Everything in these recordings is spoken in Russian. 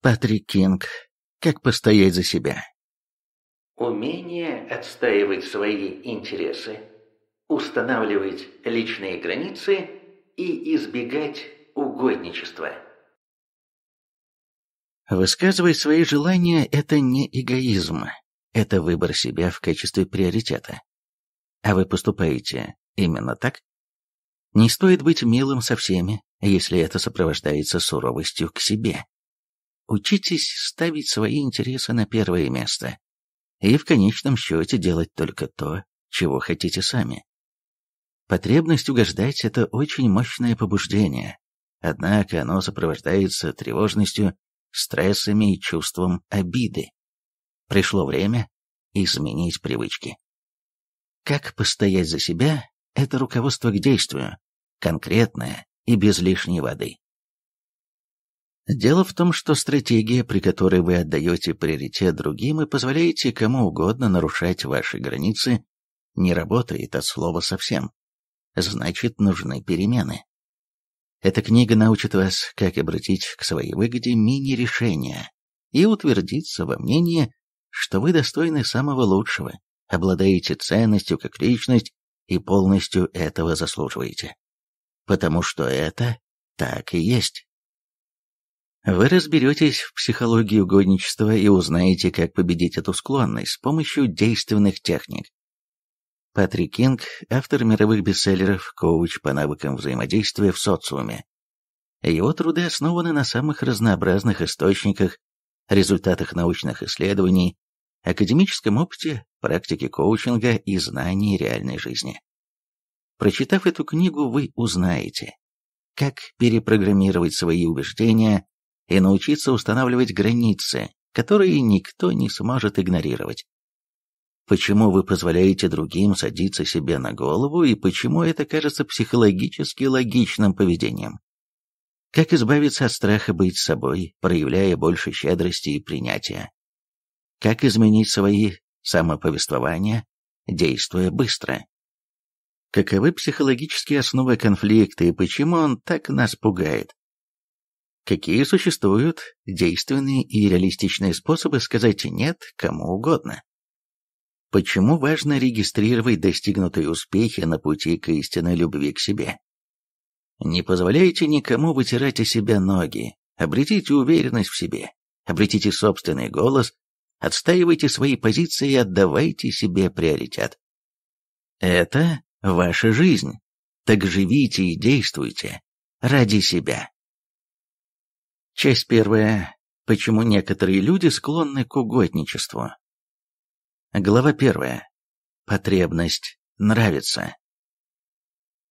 Патрик Кинг. Как постоять за себя. Умение отстаивать свои интересы, устанавливать личные границы и избегать угодничества. Высказывать свои желания – это не эгоизм, это выбор себя в качестве приоритета. А вы поступаете именно так? Не стоит быть милым со всеми, если это сопровождается суровостью к себе. Учитесь ставить свои интересы на первое место и в конечном счете делать только то, чего хотите сами. Потребность угождать – это очень мощное побуждение, однако оно сопровождается тревожностью, стрессами и чувством обиды. Пришло время изменить привычки. Как постоять за себя – это руководство к действию, конкретное и без лишней воды. Дело в том, что стратегия, при которой вы отдаете приоритет другим и позволяете кому угодно нарушать ваши границы, не работает от слова совсем. Значит, нужны перемены. Эта книга научит вас, как обратить к своей выгоде мини-решения и утвердиться во мнении, что вы достойны самого лучшего, обладаете ценностью как личность и полностью этого заслуживаете. Потому что это так и есть. Вы разберетесь в психологии угодничества и узнаете, как победить эту склонность с помощью действенных техник. Патрик Кинг, автор мировых бестселлеров, коуч по навыкам взаимодействия в социуме. Его труды основаны на самых разнообразных источниках, результатах научных исследований, академическом опыте, практике коучинга и знании реальной жизни. Прочитав эту книгу, вы узнаете, как перепрограммировать свои убеждения, и научиться устанавливать границы, которые никто не сможет игнорировать. Почему вы позволяете другим садиться себе на голову и почему это кажется психологически логичным поведением? Как избавиться от страха быть собой, проявляя больше щедрости и принятия? Как изменить свои самоповествования, действуя быстро? Каковы психологические основы конфликта и почему он так нас пугает? какие существуют действенные и реалистичные способы сказать «нет» кому угодно. Почему важно регистрировать достигнутые успехи на пути к истинной любви к себе? Не позволяйте никому вытирать о себя ноги, обретите уверенность в себе, обретите собственный голос, отстаивайте свои позиции и отдавайте себе приоритет. Это ваша жизнь, так живите и действуйте ради себя. Часть первая. Почему некоторые люди склонны к угодничеству? Глава первая. Потребность нравится.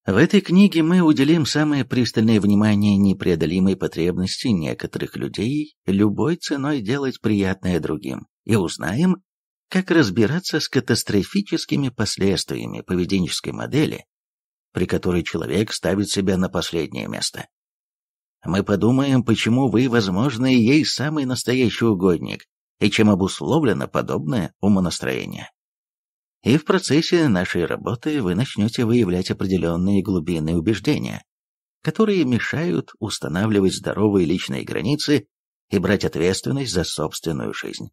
В этой книге мы уделим самое пристальное внимание непреодолимой потребности некоторых людей любой ценой делать приятное другим и узнаем, как разбираться с катастрофическими последствиями поведенческой модели, при которой человек ставит себя на последнее место. Мы подумаем, почему вы, возможно, и ей самый настоящий угодник, и чем обусловлено подобное умонастроение. И в процессе нашей работы вы начнете выявлять определенные глубинные убеждения, которые мешают устанавливать здоровые личные границы и брать ответственность за собственную жизнь.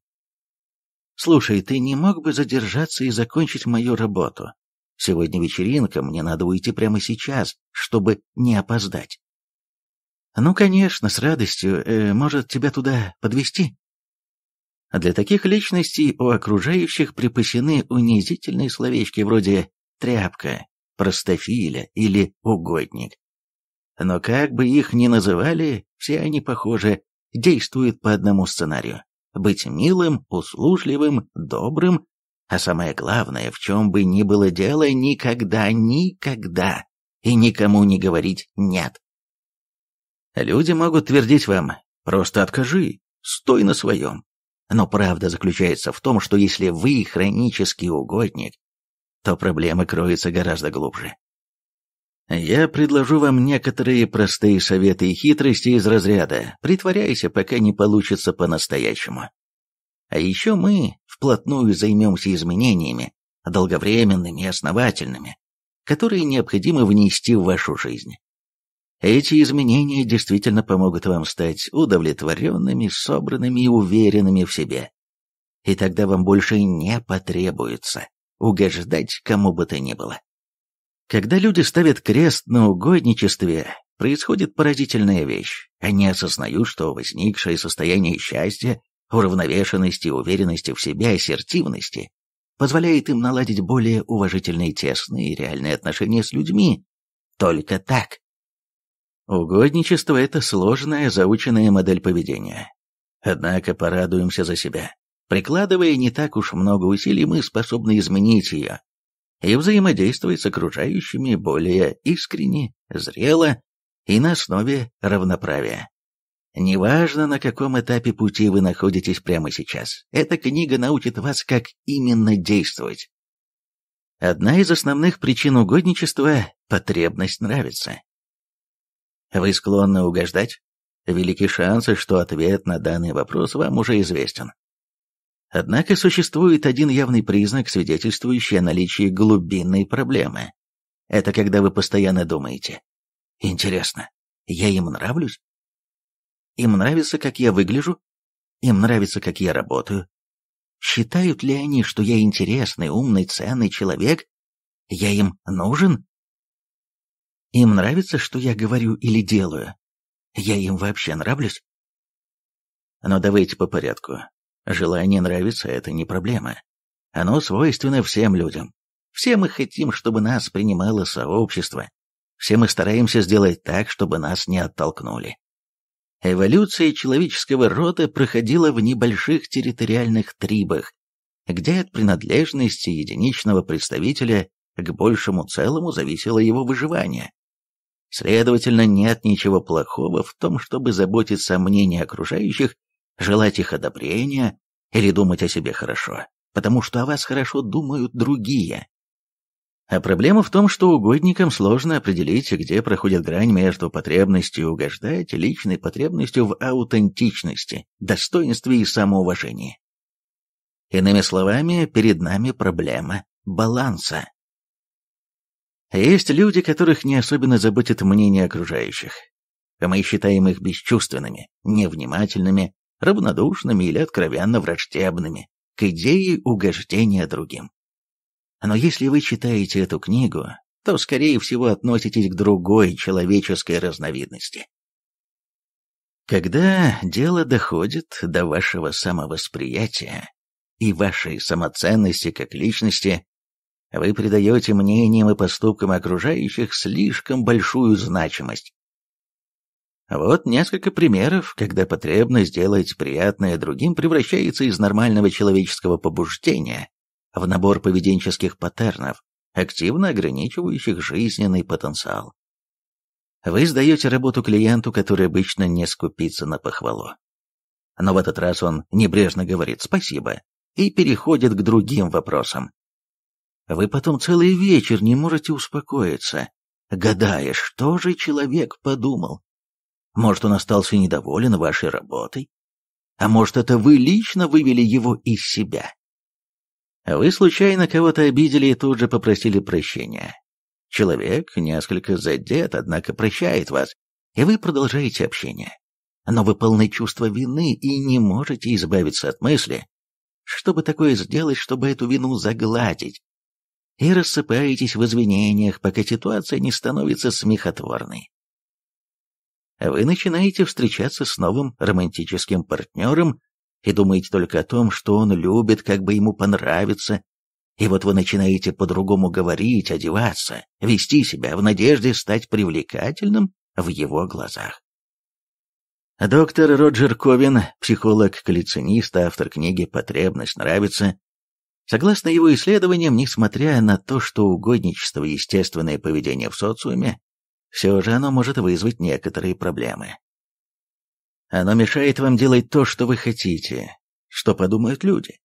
«Слушай, ты не мог бы задержаться и закончить мою работу? Сегодня вечеринка, мне надо уйти прямо сейчас, чтобы не опоздать». Ну, конечно, с радостью. Э, может, тебя туда подвести? А Для таких личностей у окружающих припасены унизительные словечки вроде «тряпка», «простофиля» или «угодник». Но как бы их ни называли, все они, похоже, действуют по одному сценарию. Быть милым, услужливым, добрым, а самое главное, в чем бы ни было дело, никогда, никогда и никому не говорить «нет». Люди могут твердить вам «просто откажи, стой на своем». Но правда заключается в том, что если вы хронический угодник, то проблема кроется гораздо глубже. Я предложу вам некоторые простые советы и хитрости из разряда «притворяйся, пока не получится по-настоящему». А еще мы вплотную займемся изменениями, долговременными и основательными, которые необходимо внести в вашу жизнь. Эти изменения действительно помогут вам стать удовлетворенными, собранными и уверенными в себе. И тогда вам больше не потребуется угождать кому бы то ни было. Когда люди ставят крест на угодничестве, происходит поразительная вещь. Они осознают, что возникшее состояние счастья, уравновешенности, уверенности в себе, ассертивности позволяет им наладить более уважительные, тесные и реальные отношения с людьми. Только так. Угодничество – это сложная, заученная модель поведения. Однако порадуемся за себя. Прикладывая не так уж много усилий, мы способны изменить ее и взаимодействовать с окружающими более искренне, зрело и на основе равноправия. Неважно, на каком этапе пути вы находитесь прямо сейчас, эта книга научит вас, как именно действовать. Одна из основных причин угодничества – потребность нравиться. Вы склонны угождать? Велики шансы, что ответ на данный вопрос вам уже известен. Однако существует один явный признак, свидетельствующий о наличии глубинной проблемы. Это когда вы постоянно думаете. Интересно, я им нравлюсь? Им нравится, как я выгляжу? Им нравится, как я работаю? Считают ли они, что я интересный, умный, ценный человек? Я им нужен? Им нравится, что я говорю или делаю? Я им вообще нравлюсь? Но давайте по порядку. Желание нравиться – это не проблема. Оно свойственно всем людям. Все мы хотим, чтобы нас принимало сообщество. Все мы стараемся сделать так, чтобы нас не оттолкнули. Эволюция человеческого рода проходила в небольших территориальных трибах, где от принадлежности единичного представителя к большему целому зависело его выживание. Следовательно, нет ничего плохого в том, чтобы заботиться о мнении окружающих, желать их одобрения или думать о себе хорошо, потому что о вас хорошо думают другие. А проблема в том, что угодникам сложно определить, где проходит грань между потребностью угождать личной потребностью в аутентичности, достоинстве и самоуважении. Иными словами, перед нами проблема баланса. Есть люди, которых не особенно заботит мнение окружающих. А мы считаем их бесчувственными, невнимательными, равнодушными или откровенно враждебными к идее угождения другим. Но если вы читаете эту книгу, то, скорее всего, относитесь к другой человеческой разновидности. Когда дело доходит до вашего самовосприятия и вашей самоценности как личности, вы придаете мнениям и поступкам окружающих слишком большую значимость. Вот несколько примеров, когда потребность сделать приятное другим превращается из нормального человеческого побуждения в набор поведенческих паттернов, активно ограничивающих жизненный потенциал. Вы сдаете работу клиенту, который обычно не скупится на похвалу. Но в этот раз он небрежно говорит «спасибо» и переходит к другим вопросам. Вы потом целый вечер не можете успокоиться, гадая, что же человек подумал. Может, он остался недоволен вашей работой? А может, это вы лично вывели его из себя? Вы случайно кого-то обидели и тут же попросили прощения. Человек несколько задет, однако прощает вас, и вы продолжаете общение. Но вы полны чувства вины и не можете избавиться от мысли, чтобы такое сделать, чтобы эту вину загладить, и рассыпаетесь в извинениях, пока ситуация не становится смехотворной. Вы начинаете встречаться с новым романтическим партнером и думаете только о том, что он любит, как бы ему понравиться. и вот вы начинаете по-другому говорить, одеваться, вести себя в надежде стать привлекательным в его глазах. Доктор Роджер Ковин, психолог-коллекционист, автор книги «Потребность нравится», Согласно его исследованиям, несмотря на то, что угодничество – естественное поведение в социуме, все же оно может вызвать некоторые проблемы. Оно мешает вам делать то, что вы хотите, что подумают люди.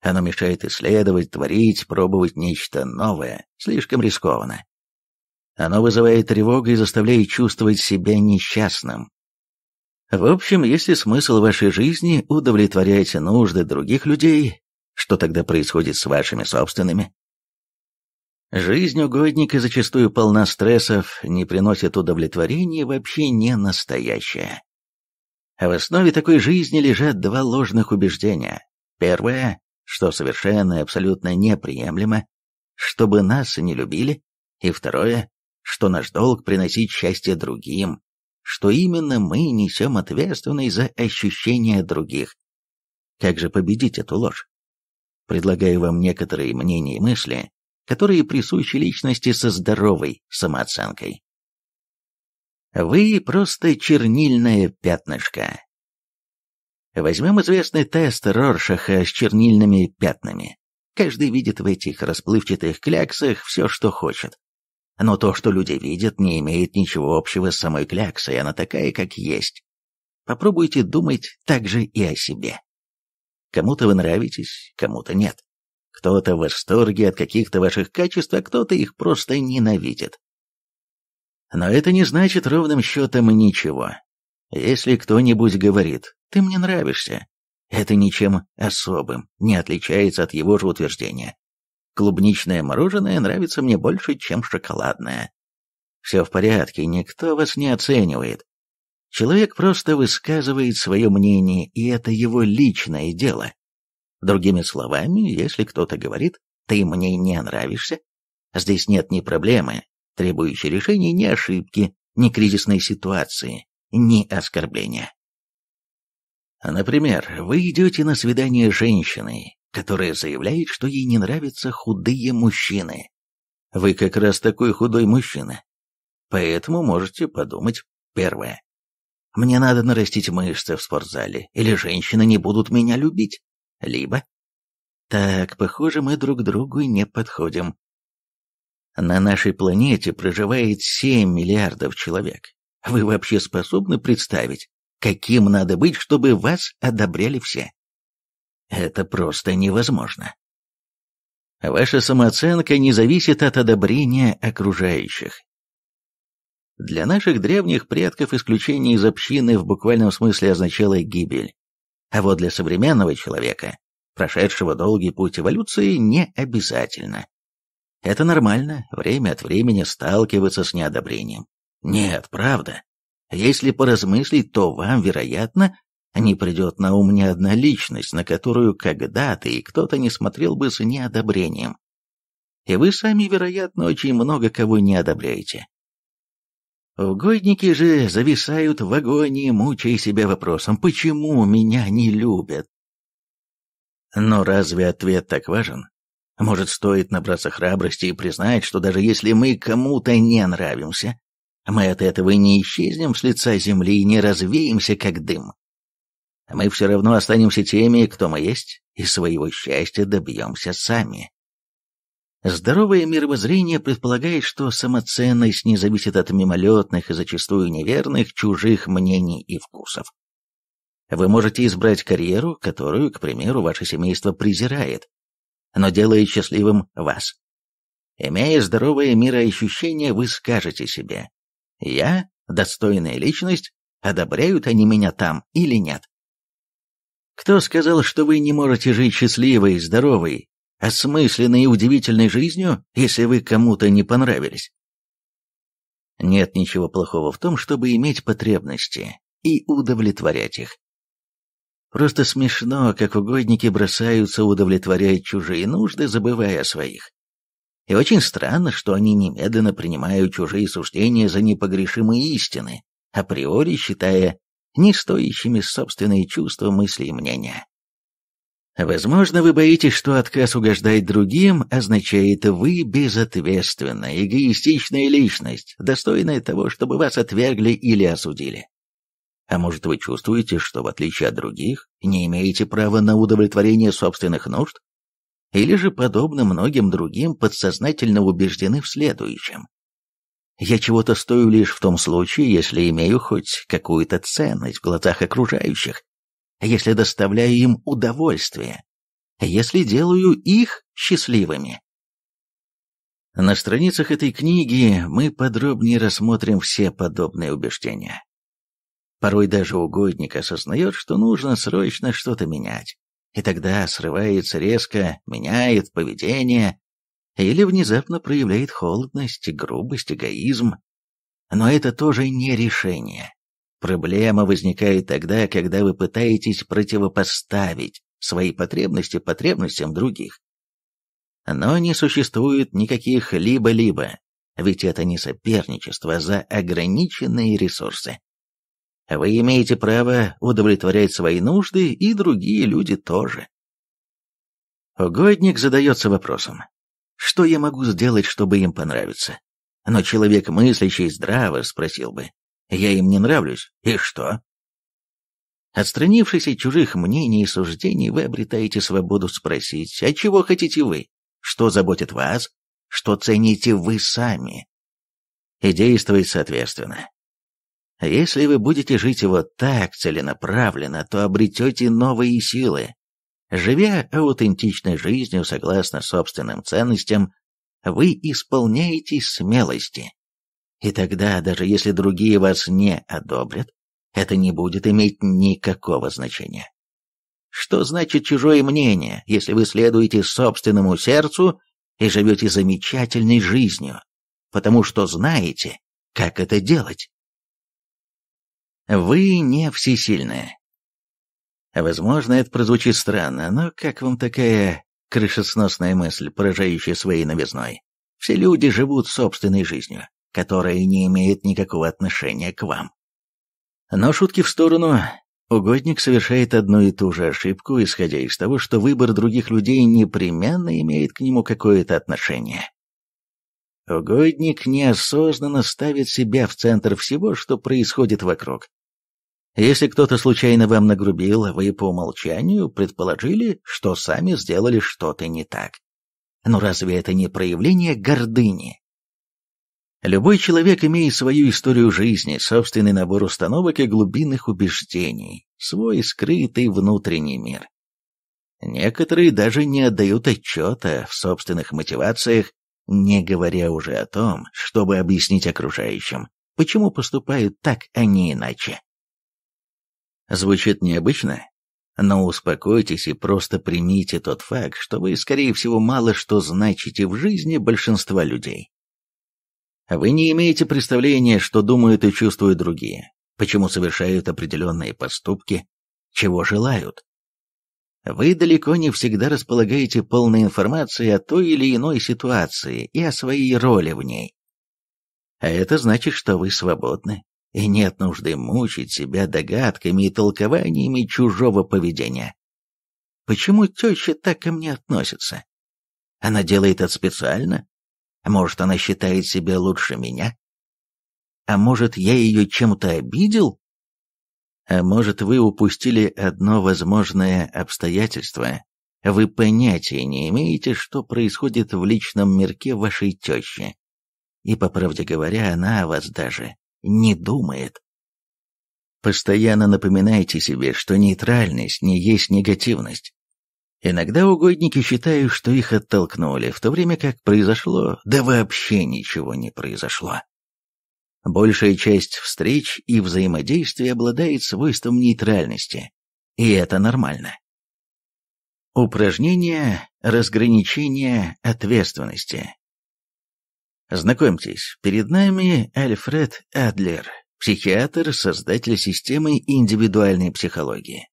Оно мешает исследовать, творить, пробовать нечто новое, слишком рискованно. Оно вызывает тревогу и заставляет чувствовать себя несчастным. В общем, если смысл вашей жизни – удовлетворять нужды других людей, что тогда происходит с вашими собственными? Жизнь угодника зачастую полна стрессов, не приносит удовлетворения вообще не настоящая. А в основе такой жизни лежат два ложных убеждения. Первое, что совершенно и абсолютно неприемлемо, чтобы нас не любили. И второе, что наш долг приносить счастье другим, что именно мы несем ответственность за ощущения других. Как же победить эту ложь? Предлагаю вам некоторые мнения и мысли, которые присущи личности со здоровой самооценкой. Вы просто чернильное пятнышко. Возьмем известный тест Роршаха с чернильными пятнами. Каждый видит в этих расплывчатых кляксах все, что хочет. Но то, что люди видят, не имеет ничего общего с самой кляксой, она такая, как есть. Попробуйте думать также и о себе. Кому-то вы нравитесь, кому-то нет. Кто-то в восторге от каких-то ваших качеств, а кто-то их просто ненавидит. Но это не значит ровным счетом ничего. Если кто-нибудь говорит «ты мне нравишься», это ничем особым не отличается от его же утверждения. Клубничное мороженое нравится мне больше, чем шоколадное. Все в порядке, никто вас не оценивает. Человек просто высказывает свое мнение, и это его личное дело. Другими словами, если кто-то говорит «ты мне не нравишься», здесь нет ни проблемы, требующей решения, ни ошибки, ни кризисной ситуации, ни оскорбления. Например, вы идете на свидание с женщиной, которая заявляет, что ей не нравятся худые мужчины. Вы как раз такой худой мужчина. Поэтому можете подумать, первое, мне надо нарастить мышцы в спортзале, или женщины не будут меня любить. Либо... Так, похоже, мы друг другу не подходим. На нашей планете проживает 7 миллиардов человек. Вы вообще способны представить, каким надо быть, чтобы вас одобряли все? Это просто невозможно. Ваша самооценка не зависит от одобрения окружающих. Для наших древних предков исключение из общины в буквальном смысле означало гибель. А вот для современного человека, прошедшего долгий путь эволюции, не обязательно. Это нормально, время от времени сталкиваться с неодобрением. Нет, правда. Если поразмыслить, то вам, вероятно, не придет на ум ни одна личность, на которую когда-то и кто-то не смотрел бы с неодобрением. И вы сами, вероятно, очень много кого не одобряете. Угодники же зависают в агонии, мучая себя вопросом, почему меня не любят? Но разве ответ так важен? Может, стоит набраться храбрости и признать, что даже если мы кому-то не нравимся, мы от этого не исчезнем с лица земли и не развеемся, как дым. Мы все равно останемся теми, кто мы есть, и своего счастья добьемся сами. Здоровое мировоззрение предполагает, что самоценность не зависит от мимолетных и зачастую неверных чужих мнений и вкусов. Вы можете избрать карьеру, которую, к примеру, ваше семейство презирает, но делает счастливым вас. Имея здоровое мироощущение, вы скажете себе «Я – достойная личность, одобряют они меня там или нет». Кто сказал, что вы не можете жить счастливой, здоровой осмысленной и удивительной жизнью, если вы кому-то не понравились. Нет ничего плохого в том, чтобы иметь потребности и удовлетворять их. Просто смешно, как угодники бросаются удовлетворять чужие нужды, забывая о своих. И очень странно, что они немедленно принимают чужие суждения за непогрешимые истины, априори считая нестоящими собственные чувства, мысли и мнения. Возможно, вы боитесь, что отказ угождать другим означает «вы безответственная, эгоистичная личность, достойная того, чтобы вас отвергли или осудили». А может, вы чувствуете, что, в отличие от других, не имеете права на удовлетворение собственных нужд? Или же, подобно многим другим, подсознательно убеждены в следующем. Я чего-то стою лишь в том случае, если имею хоть какую-то ценность в глазах окружающих, если доставляю им удовольствие, если делаю их счастливыми. На страницах этой книги мы подробнее рассмотрим все подобные убеждения. Порой даже угодник осознает, что нужно срочно что-то менять, и тогда срывается резко, меняет поведение или внезапно проявляет холодность, грубость, эгоизм. Но это тоже не решение. Проблема возникает тогда, когда вы пытаетесь противопоставить свои потребности потребностям других. Но не существует никаких либо-либо, ведь это не соперничество а за ограниченные ресурсы. Вы имеете право удовлетворять свои нужды, и другие люди тоже. Угодник задается вопросом, что я могу сделать, чтобы им понравиться? Но человек, мыслящий здраво, спросил бы, я им не нравлюсь. И что? Отстранившись от чужих мнений и суждений, вы обретаете свободу спросить, а чего хотите вы? Что заботит вас? Что цените вы сами? И действовать соответственно. Если вы будете жить вот так целенаправленно, то обретете новые силы. Живя аутентичной жизнью согласно собственным ценностям, вы исполняете смелости. И тогда, даже если другие вас не одобрят, это не будет иметь никакого значения. Что значит чужое мнение, если вы следуете собственному сердцу и живете замечательной жизнью, потому что знаете, как это делать? Вы не всесильные. Возможно, это прозвучит странно, но как вам такая крышесносная мысль, поражающая своей новизной? Все люди живут собственной жизнью. Которое не имеет никакого отношения к вам. Но шутки в сторону. Угодник совершает одну и ту же ошибку, исходя из того, что выбор других людей непременно имеет к нему какое-то отношение. Угодник неосознанно ставит себя в центр всего, что происходит вокруг. Если кто-то случайно вам нагрубил, вы по умолчанию предположили, что сами сделали что-то не так. Но разве это не проявление гордыни? Любой человек имеет свою историю жизни, собственный набор установок и глубинных убеждений, свой скрытый внутренний мир. Некоторые даже не отдают отчета в собственных мотивациях, не говоря уже о том, чтобы объяснить окружающим, почему поступают так, а не иначе. Звучит необычно, но успокойтесь и просто примите тот факт, что вы, скорее всего, мало что значите в жизни большинства людей. А вы не имеете представления, что думают и чувствуют другие, почему совершают определенные поступки, чего желают. Вы далеко не всегда располагаете полной информацией о той или иной ситуации и о своей роли в ней. А это значит, что вы свободны, и нет нужды мучить себя догадками и толкованиями чужого поведения. Почему теща так ко мне относится? Она делает это специально? Может, она считает себя лучше меня? А может, я ее чем-то обидел? А может, вы упустили одно возможное обстоятельство? Вы понятия не имеете, что происходит в личном мирке вашей тещи. И, по правде говоря, она о вас даже не думает. Постоянно напоминайте себе, что нейтральность не есть негативность. Иногда угодники считают, что их оттолкнули, в то время как произошло, да вообще ничего не произошло. Большая часть встреч и взаимодействий обладает свойством нейтральности, и это нормально. Упражнение разграничения ответственности. Знакомьтесь, перед нами Альфред Адлер, психиатр, создатель системы индивидуальной психологии.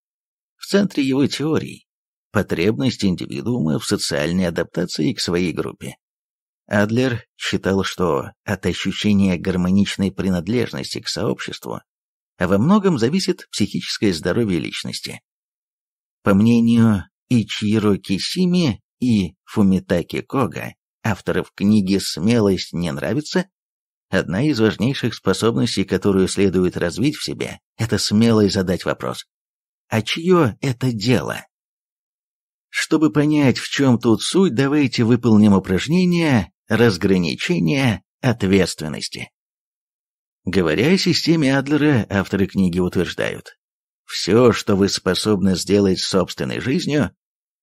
В центре его теорий потребность индивидуума в социальной адаптации к своей группе. Адлер считал, что от ощущения гармоничной принадлежности к сообществу во многом зависит психическое здоровье личности. По мнению Ичиро Кисими и Фумитаки Кога, авторов книги «Смелость не нравится», одна из важнейших способностей, которую следует развить в себе, это смелость задать вопрос. А чье это дело? Чтобы понять, в чем тут суть, давайте выполним упражнение «Разграничение ответственности». Говоря о системе Адлера, авторы книги утверждают, «Все, что вы способны сделать с собственной жизнью,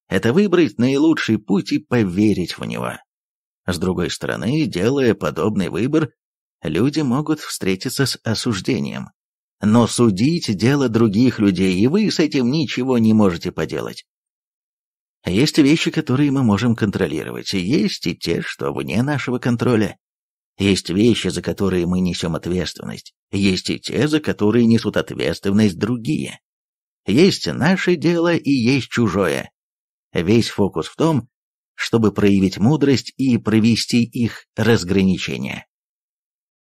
это выбрать наилучший путь и поверить в него». С другой стороны, делая подобный выбор, люди могут встретиться с осуждением. Но судить дело других людей, и вы с этим ничего не можете поделать. Есть вещи, которые мы можем контролировать, и есть и те, что вне нашего контроля. Есть вещи, за которые мы несем ответственность, есть и те, за которые несут ответственность другие. Есть наше дело и есть чужое. Весь фокус в том, чтобы проявить мудрость и провести их разграничение.